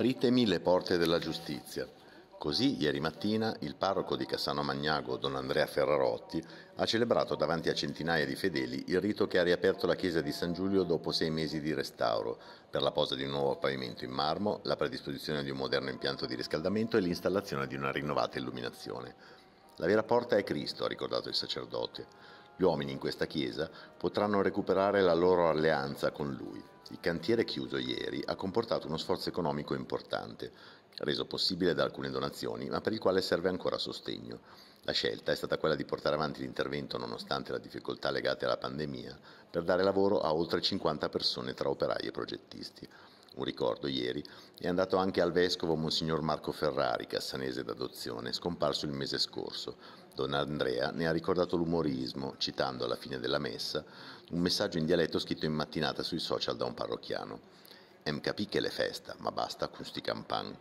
Apritemi le porte della giustizia. Così ieri mattina il parroco di Cassano Magnago, don Andrea Ferrarotti, ha celebrato davanti a centinaia di fedeli il rito che ha riaperto la chiesa di San Giulio dopo sei mesi di restauro, per la posa di un nuovo pavimento in marmo, la predisposizione di un moderno impianto di riscaldamento e l'installazione di una rinnovata illuminazione. La vera porta è Cristo, ha ricordato il sacerdote. Gli uomini in questa chiesa potranno recuperare la loro alleanza con Lui il cantiere chiuso ieri ha comportato uno sforzo economico importante, reso possibile da alcune donazioni, ma per il quale serve ancora sostegno. La scelta è stata quella di portare avanti l'intervento nonostante la difficoltà legate alla pandemia, per dare lavoro a oltre 50 persone tra operai e progettisti un ricordo ieri, è andato anche al vescovo Monsignor Marco Ferrari, cassanese d'adozione, scomparso il mese scorso. Don Andrea ne ha ricordato l'umorismo, citando alla fine della messa un messaggio in dialetto scritto in mattinata sui social da un parrocchiano. M capì che le festa, ma basta con sti campan.